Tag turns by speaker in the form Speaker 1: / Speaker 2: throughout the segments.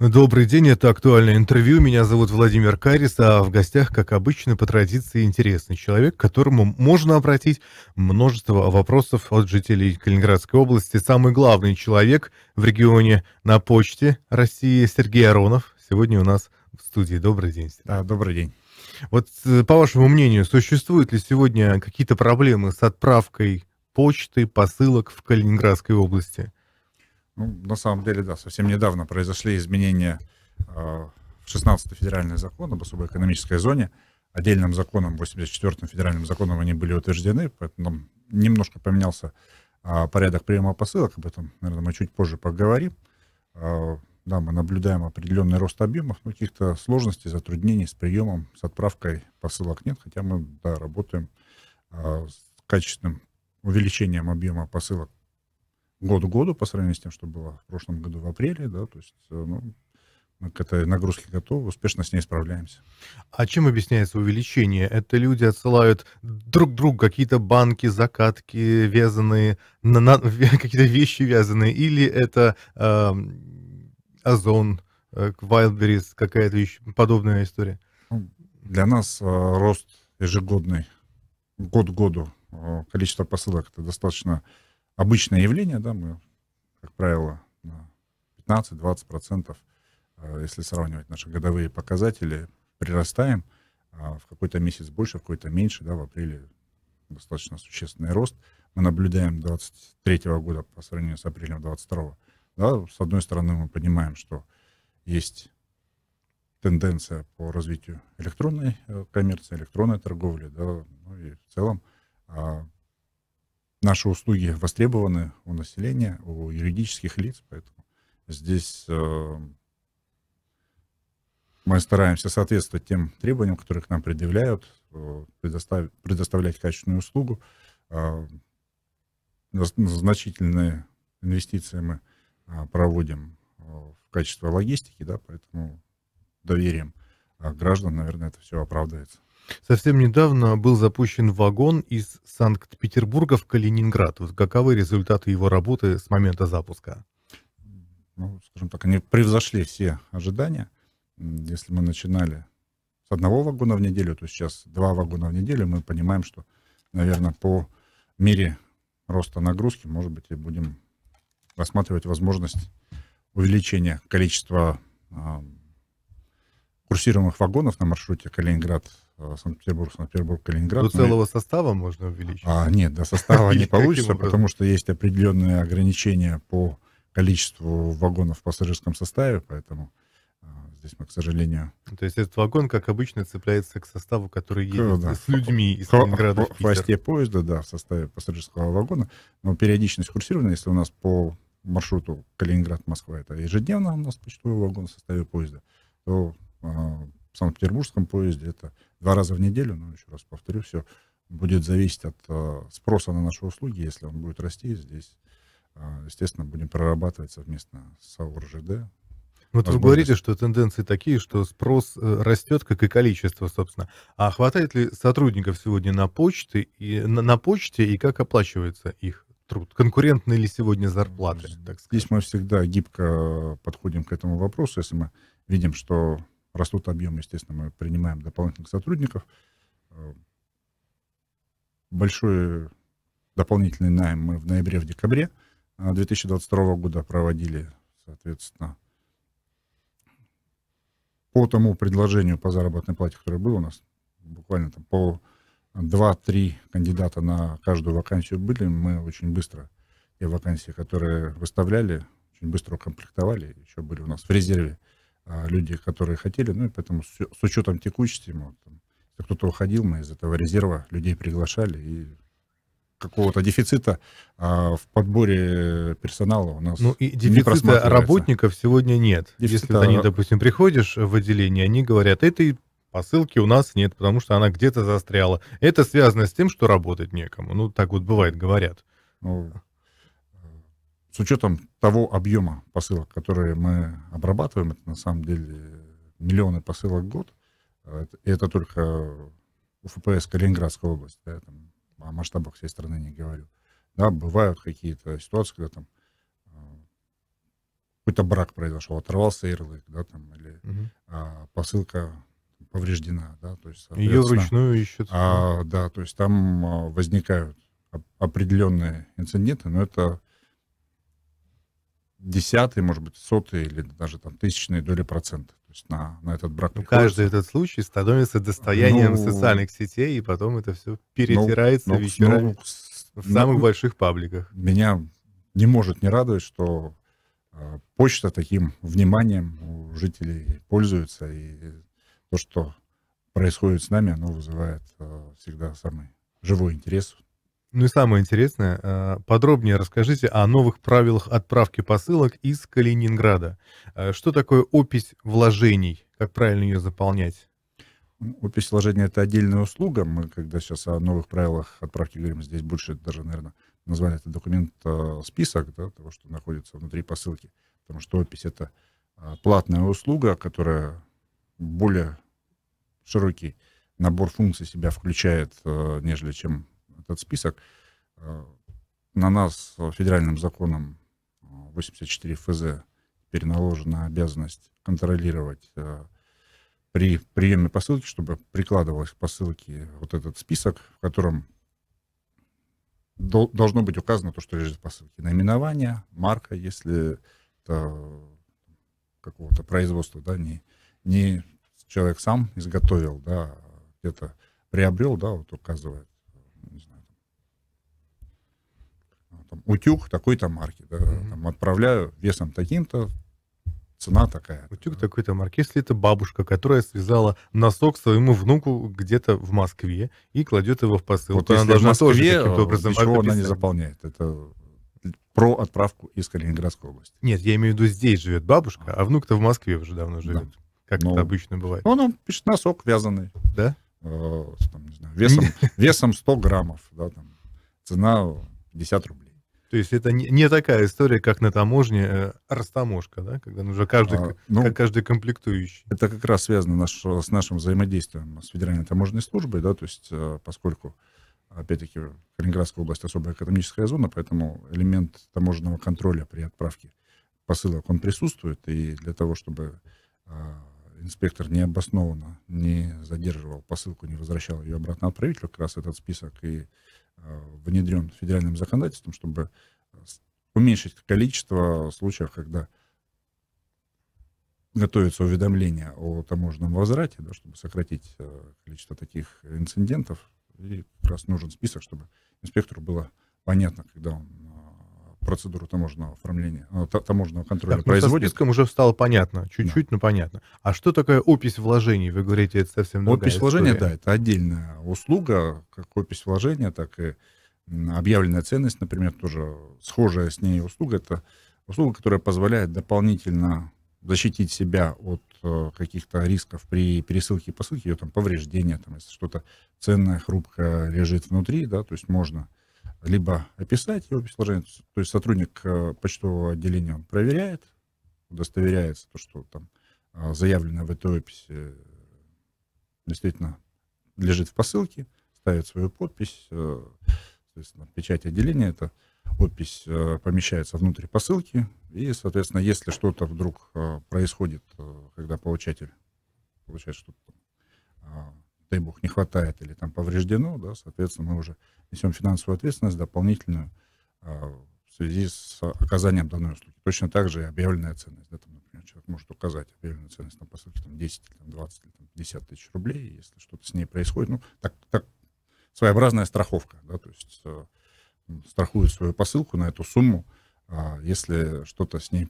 Speaker 1: Добрый день, это «Актуальное интервью». Меня зовут Владимир Карис, а в гостях, как обычно, по традиции, интересный человек, к которому можно обратить множество вопросов от жителей Калининградской области. Самый главный человек в регионе на почте России Сергей Аронов. Сегодня у нас в студии. Добрый день. Сергей. А, добрый день. Вот, э, по вашему мнению, существуют ли сегодня какие-то проблемы с отправкой почты, посылок в Калининградской области?
Speaker 2: Ну, на самом деле, да, совсем недавно произошли изменения а, в 16-й федеральный закон об особой экономической зоне. Отдельным законом, 84-м федеральным законом они были утверждены, поэтому немножко поменялся а, порядок приема посылок, об этом, наверное, мы чуть позже поговорим. А, да, мы наблюдаем определенный рост объемов, но каких-то сложностей, затруднений с приемом, с отправкой посылок нет, хотя мы да, работаем с качественным увеличением объема посылок году году по сравнению с тем, что было в прошлом году в апреле, да, то есть э, ну, мы к этой нагрузке готовы, успешно с ней справляемся.
Speaker 1: А чем объясняется увеличение? Это люди отсылают друг другу какие-то банки, закатки вязаные, на, на, какие-то вещи вязаные, или это э, Озон, э, Wildberries, какая-то еще подобная история? Ну, для нас э, рост
Speaker 2: ежегодный, год к году, э, количество посылок, это достаточно э, обычное явление, да, мы, как правило, 15-20%, а, если сравнивать наши годовые показатели, прирастаем а, в какой-то месяц больше, в какой-то меньше, да, в апреле достаточно существенный рост. Мы наблюдаем 23 года по сравнению с апрелем 22 да, с одной стороны, мы понимаем, что есть тенденция по развитию электронной э, коммерции, электронной торговли, да, ну и в целом а, наши услуги востребованы у населения, у юридических лиц, поэтому здесь э, мы стараемся соответствовать тем требованиям, которые к нам предъявляют, э, предостав... предоставлять качественную услугу. Э, значительные инвестиции мы проводим в качестве логистики, да, поэтому доверием граждан, наверное, это все оправдается.
Speaker 1: Совсем недавно был запущен вагон из Санкт-Петербурга в Калининград. Вот каковы результаты его работы с момента запуска?
Speaker 2: Ну, скажем так, они
Speaker 1: превзошли все
Speaker 2: ожидания. Если мы начинали с одного вагона в неделю, то сейчас два вагона в неделю, мы понимаем, что, наверное, по мере роста нагрузки, может быть, и будем рассматривать возможность увеличения количества а, курсированных вагонов на маршруте Калининград э, Санкт-Петербург, Санкт-Петербург, Калининград. До целого но...
Speaker 1: состава можно увеличить? А, нет, до состава не получится, потому
Speaker 2: что есть определенные ограничения по количеству вагонов в пассажирском составе, поэтому э, здесь мы, к сожалению...
Speaker 1: То есть этот вагон, как обычно, цепляется к составу, который едет с людьми из Калининграда в, в хвосте
Speaker 2: поезда, да, в составе пассажирского вагона. Но периодичность курсирования, если у нас по маршруту Калининград-Москва, это ежедневно у нас почтовый вагон в составе поезда, то а, в Санкт-Петербургском поезде это два раза в неделю, но еще раз повторю, все будет зависеть от а, спроса на наши услуги. Если он будет расти, здесь, а, естественно, будем прорабатывать совместно с АУРЖД,
Speaker 1: вот вы говорите, что тенденции такие, что спрос э, растет, как и количество, собственно. А хватает ли сотрудников сегодня на почте и на, на почте и как оплачивается их труд?
Speaker 2: Конкурентны ли сегодня зарплаты? Так Здесь мы всегда гибко подходим к этому вопросу, если мы видим, что растут объемы, естественно, мы принимаем дополнительных сотрудников. Э, большой дополнительный найм мы в ноябре, в декабре 2022 э, года проводили, соответственно, по тому предложению по заработной плате, которое было у нас, буквально там по 2-3 кандидата на каждую вакансию были, мы очень быстро те вакансии, которые выставляли, очень быстро укомплектовали, еще были у нас в резерве а, люди, которые хотели. Ну и поэтому с, с учетом текучести, вот, ну, кто-то уходил, мы из этого резерва людей приглашали. И какого-то дефицита а, в
Speaker 1: подборе персонала у нас Ну и дефицита не работников сегодня нет. Дефицита... Если они, допустим, приходишь в отделение, они говорят, этой посылки у нас нет, потому что она где-то застряла. Это связано с тем, что работать некому. Ну так вот бывает, говорят.
Speaker 2: Ну, с учетом того объема посылок, которые мы обрабатываем, это на самом деле миллионы посылок в год, а, и это только УФПС Калининградской области, да, там, о масштабах всей страны не говорю. Да, бывают какие-то ситуации, когда там а, какой-то брак произошел, оторвался ярлык, да, там, или угу. а, посылка повреждена, да, то есть... Ее вручную ищут. А, да, то есть там а, возникают определенные инциденты, но это десятые, может быть, сотые или даже там тысячные доли процента. То есть на, на этот брак. Ну, каждый
Speaker 1: этот случай становится достоянием ну, социальных сетей, и потом это все ну, перетирается ну, вечерами ну, в самых ну, больших пабликах.
Speaker 2: Меня не может не радовать, что э, почта таким вниманием у жителей пользуется, и то, что происходит с нами, оно вызывает
Speaker 1: э, всегда самый живой интерес ну и самое интересное, э, подробнее расскажите о новых правилах отправки посылок из Калининграда. Э, что такое опись вложений? Как правильно ее заполнять? Опись вложений — это отдельная услуга.
Speaker 2: Мы, когда сейчас о новых правилах отправки говорим, здесь больше даже, наверное, назвали это документ э, список да, того, что находится внутри посылки. Потому что опись — это платная услуга, которая более широкий набор функций себя включает, нежели чем этот список. Э, на нас федеральным законом 84 ФЗ переналожена обязанность контролировать э, при приеме посылки, чтобы прикладывалась к посылке вот этот список, в котором должно быть указано то, что лежит в посылке. Наименование, марка, если это какого-то производства, да, не, не человек сам изготовил, да, а где-то приобрел, да, вот указывает там, утюг
Speaker 1: такой-то марки, да, mm там, отправляю весом таким-то, цена такая. Утюг такой-то марки. Если это бабушка, которая связала носок своему внуку где-то в Москве и кладет его в посылку, вот она должна в Москве, тоже каким-то э, образом ничего она не
Speaker 2: заполняет. Это про отправку из Калининградской области.
Speaker 1: Нет, я имею в виду, здесь живет бабушка, а, а внук-то в Москве уже давно живет. Да. Как ну, это обычно бывает. Ну, он
Speaker 2: пишет носок вязаный. Да?
Speaker 1: Э, там, не знаю, весом, весом 100 граммов. Да, там, цена 50 рублей. То есть это не, такая история, как на таможне э, растаможка, да, когда нужно каждый, а, ну, как
Speaker 2: каждый комплектующий. Это как раз связано наш, с нашим взаимодействием с Федеральной таможенной службой, да, то есть э, поскольку, опять-таки, Калининградская область особая экономическая зона, поэтому элемент таможенного контроля при отправке посылок, он присутствует, и для того, чтобы э, инспектор необоснованно не задерживал посылку, не возвращал ее обратно отправителю, как раз этот список и внедрен федеральным законодательством, чтобы э, уменьшить количество случаев, когда готовится уведомление о таможенном возврате, да, чтобы сократить э, количество таких инцидентов. И как раз нужен список, чтобы инспектору было понятно, когда он э, процедуру таможенного оформления, э, таможенного контроля так, производит.
Speaker 1: Ну, со уже стало понятно, чуть-чуть, да. но понятно. А что такое опись вложений? Вы говорите, это совсем другая Опись история. вложения, да, это отдельная
Speaker 2: услуга, как опись вложения, так и объявленная ценность, например, тоже схожая с ней услуга. Это услуга, которая позволяет дополнительно защитить себя от э, каких-то рисков при пересылке и посылке, ее там повреждения, там, если что-то ценное, хрупкое лежит внутри, да, то есть можно либо описать его предложение, то есть сотрудник э, почтового отделения проверяет, удостоверяется то, что там э, заявлено в этой описи э, действительно лежит в посылке, ставит свою подпись, соответственно, печать отделения, эта подпись помещается внутрь посылки, и, соответственно, если что-то вдруг происходит, когда получатель получает что-то а, дай бог, не хватает или там повреждено, да, соответственно, мы уже несем финансовую ответственность дополнительную а, в связи с оказанием данной услуги. Точно так же и объявленная ценность. Да, там, например, человек может указать объявленную ценность, там, по сути, там, 10, там, 20, там, 50 тысяч рублей, если что-то с ней происходит. Ну, так, так своеобразная страховка, да, то есть э, страхует свою посылку на эту сумму, э, если что-то с ней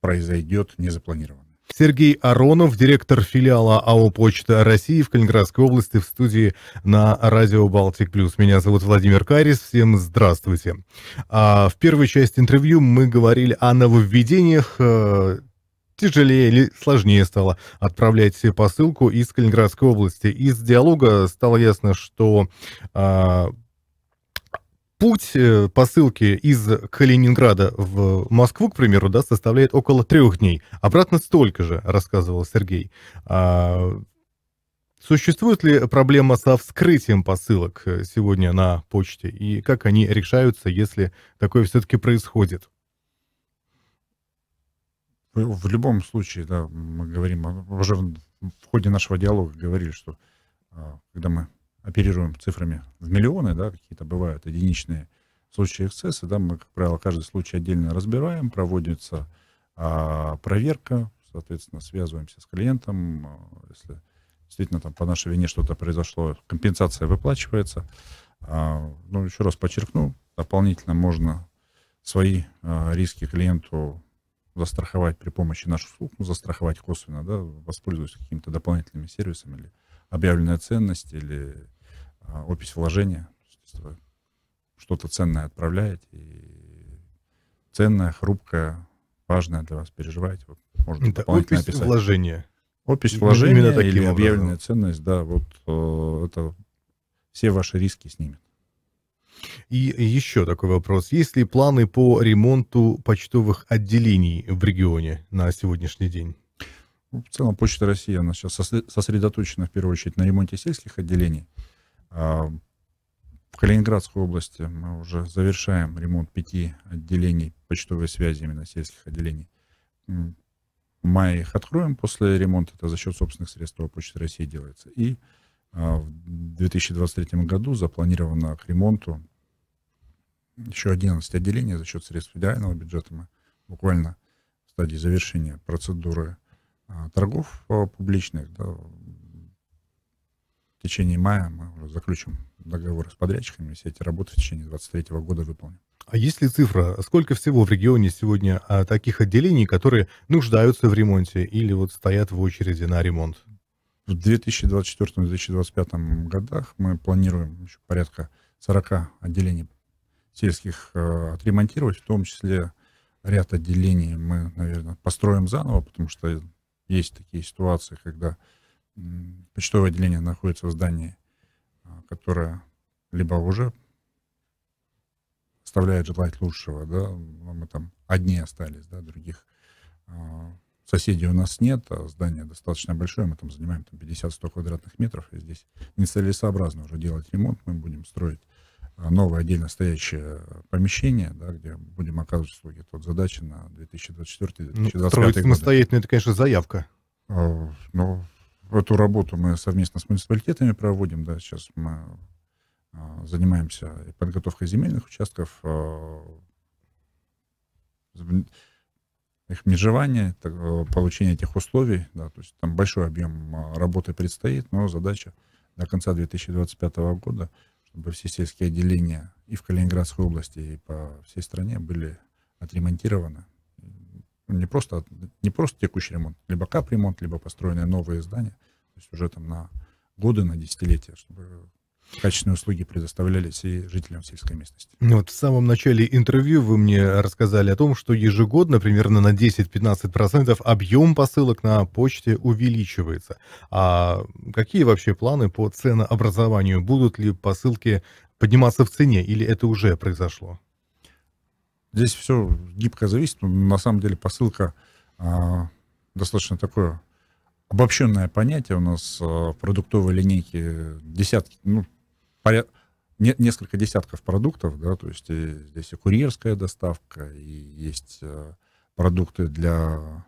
Speaker 2: произойдет незапланированно.
Speaker 1: Сергей Аронов, директор филиала АО «Почта России» в Калининградской области в студии на радио «Балтик Плюс». Меня зовут Владимир Карис. Всем здравствуйте. А, в первой части интервью мы говорили о нововведениях, э, тяжелее или сложнее стало отправлять посылку из Калининградской области. Из диалога стало ясно, что а, путь э, посылки из Калининграда в Москву, к примеру, да, составляет около трех дней. Обратно столько же, рассказывал Сергей. А, существует ли проблема со вскрытием посылок э, сегодня на почте? И как они решаются, если такое все-таки происходит? Ну, в любом случае, да,
Speaker 2: мы говорим, уже в ходе нашего диалога говорили, что а, когда мы оперируем цифрами в миллионы, да, какие-то бывают единичные случаи эксцесса, да, мы, как правило, каждый случай отдельно разбираем, проводится а, проверка, соответственно, связываемся с клиентом, а, если действительно там по нашей вине что-то произошло, компенсация выплачивается. А, ну, еще раз подчеркну, дополнительно можно свои а, риски клиенту застраховать при помощи наших услуг, ну, застраховать косвенно, да, воспользуясь какими-то дополнительными сервисами или объявленная ценность или а, опись вложения. Что-то ценное отправляете, и ценное, хрупкое, важное для вас переживаете. Вот, можно Это опись описать. вложения. Опись вложения Именно таким или объявленная образом. ценность, да, вот э, это
Speaker 1: все ваши риски снимет. И еще такой вопрос. Есть ли планы по ремонту почтовых отделений в регионе на сегодняшний день?
Speaker 2: В целом Почта России, она сейчас сосредоточена в первую очередь на ремонте сельских отделений. А, в Калининградской области мы уже завершаем ремонт пяти отделений почтовой связи, именно сельских отделений. Мы их откроем после ремонта, это за счет собственных средств Почты России делается. И а, в 2023 году запланировано к ремонту еще 11 отделений за счет средств федерального бюджета. Мы буквально в стадии завершения процедуры а, торгов а, публичных. Да, в течение мая мы заключим договор с подрядчиками, все эти работы в течение 2023 года выполним.
Speaker 1: А есть ли цифра, сколько всего в регионе сегодня а, таких отделений, которые нуждаются в ремонте или вот стоят в очереди на ремонт? В 2024-2025 годах
Speaker 2: мы планируем еще порядка 40 отделений сельских э, отремонтировать, в том числе ряд отделений мы, наверное, построим заново, потому что есть такие ситуации, когда почтовое отделение находится в здании, а, которое либо уже оставляет желать лучшего, да, мы там одни остались, да, других а, соседей у нас нет, а здание достаточно большое, мы там занимаем там, 50-100 квадратных метров, и здесь нецелесообразно уже делать ремонт, мы будем строить новое отдельно стоящее помещение, да, где будем оказывать услуги. Тут задача на 2024-2025 ну, Самостоятельно
Speaker 1: это, конечно, заявка.
Speaker 2: А, ну, эту работу мы совместно с муниципалитетами проводим. Да, сейчас мы а, занимаемся подготовкой земельных участков, а, их межевание, получение этих условий. Да, то есть там большой объем работы предстоит, но задача до конца 2025 года – чтобы все сельские отделения и в Калининградской области, и по всей стране были отремонтированы. Ну, не просто, не просто текущий ремонт, либо капремонт, либо построенные новые здания, то есть уже там на годы, на десятилетия, чтобы качественные услуги предоставлялись и жителям сельской местности.
Speaker 1: Ну вот в самом начале интервью вы мне рассказали о том, что ежегодно примерно на 10-15% объем посылок на почте увеличивается. А какие вообще планы по ценообразованию? Будут ли посылки подниматься в цене или это уже произошло?
Speaker 2: Здесь все гибко зависит. На самом деле посылка а, достаточно такое обобщенное понятие у нас в а, продуктовой линейке десятки, ну, поряд... Не, несколько десятков продуктов, да, то есть и, здесь и курьерская доставка, и есть э, продукты для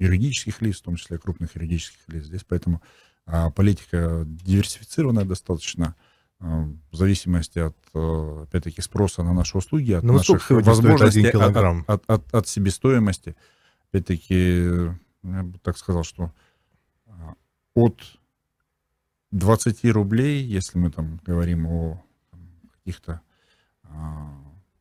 Speaker 2: юридических лиц, в том числе крупных юридических лиц здесь, поэтому а, политика диверсифицированная достаточно, а, в зависимости от, э, опять-таки, спроса на наши услуги, от Но ну, наших возможностей, от, а, а, от, от, от себестоимости. Опять-таки, я бы так сказал, что а, от 20 рублей, если мы там говорим о каких-то а,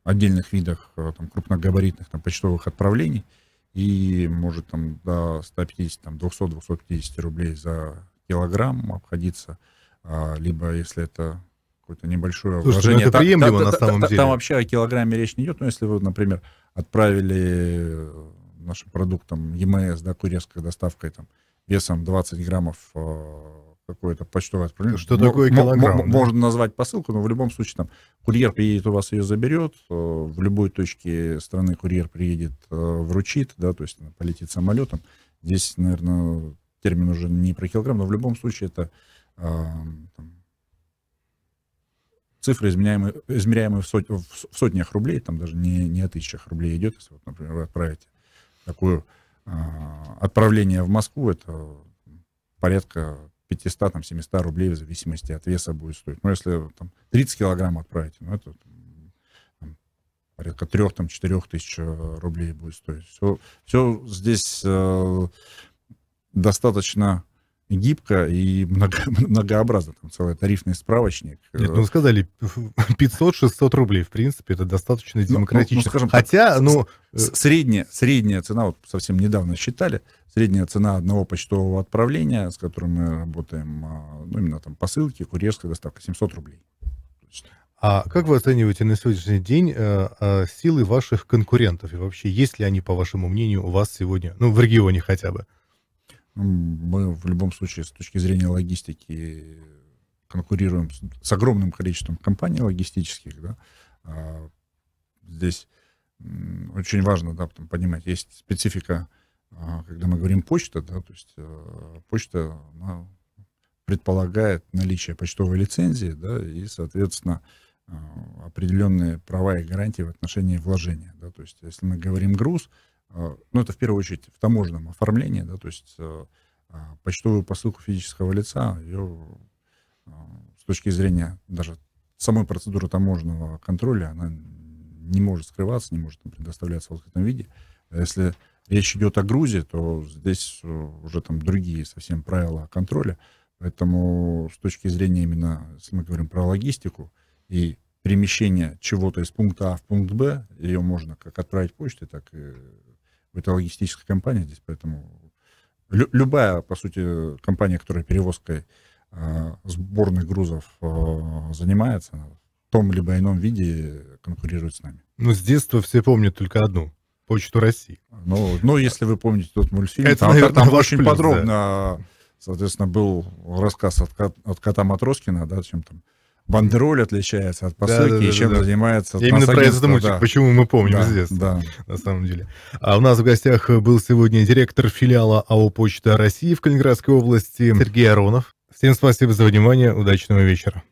Speaker 2: отдельных видах э, там, крупногабаритных там, почтовых отправлений, и может там до 150, там 200-250 рублей за килограмм обходиться, а, либо если это какое-то небольшое Слушайте, вложение. Ну это приемлемо там, на самом там, деле. Там вообще о килограмме речь не идет, но если вы, например, отправили э, нашим продуктом ЕМС, да, курьерской доставкой, там, весом 20 граммов э, какое-то почтовое отправление. Что М- такое килограмм? да? Можно назвать посылку, но в любом случае там курьер приедет у вас ее заберет, э, в любой точке страны курьер приедет, э, вручит, да, то есть полетит самолетом. Здесь, наверное, термин уже не про килограмм, но в любом случае это э, там, цифры, изменяемые, измеряемые в, сот, в сотнях рублей, там даже не, не о тысячах рублей идет, если, вот, например, вы отправите такое отправление в Москву, это порядка 500-700 рублей в зависимости от веса будет стоить. Ну, если там, 30 килограмм отправите, ну, это там, порядка 3-4 тысяч э, рублей будет стоить. Все, все здесь э, достаточно гибко и много, многообразно. Там целый тарифный справочник. Нет, ну, сказали 500-600 рублей. В принципе, это достаточно демократично. Ну, ну, скажем Хотя, ну... Э, средняя, средняя цена, вот совсем недавно считали, средняя цена одного почтового отправления, с которым мы работаем, а, ну, именно там посылки, курьерская доставка, 700
Speaker 1: рублей. А как вы оцениваете на сегодняшний день э, э, силы ваших конкурентов? И вообще, есть ли они, по вашему мнению, у вас сегодня, ну, в регионе хотя бы?
Speaker 2: мы в любом случае с точки зрения логистики конкурируем с, с огромным количеством компаний логистических, да. А здесь очень важно, да, понимать, есть специфика, а, когда мы говорим почта, да, то есть а, почта она предполагает наличие почтовой лицензии, да, и, соответственно, а, определенные права и гарантии в отношении вложения, да, то есть если мы говорим груз, а, ну, это в первую очередь в таможенном оформлении, да, то есть а, а, почтовую посылку физического лица, ее с точки зрения даже самой процедуры таможенного контроля, она не может скрываться, не может предоставляться в открытом виде. Если речь идет о грузе, то здесь э, уже там другие совсем правила контроля. Поэтому с точки зрения именно, если мы говорим про логистику и перемещение чего-то из пункта А в пункт Б, ее можно как отправить почтой, так и это логистическая компания здесь, поэтому лю любая, по сути, компания, которая перевозкой э, сборных грузов э, занимается, в том либо ином виде конкурирует с нами.
Speaker 1: Но ну, с детства все помнят только одну – Почту России. Ну, ну если вы помните тот мультфильм, Это, там, наверное, там очень плюс, подробно,
Speaker 2: да. А, соответственно, был рассказ от, от кота Матроскина, да, чем там бандероль отличается от посылки, да, да, и чем да, да. занимается Именно про этот мультик, да. Типа, почему мы помним да, с детства,
Speaker 1: да. на самом деле. А у нас в гостях был сегодня директор филиала АО «Почта России» в Калининградской области Сергей Аронов. Всем спасибо за внимание, удачного вечера.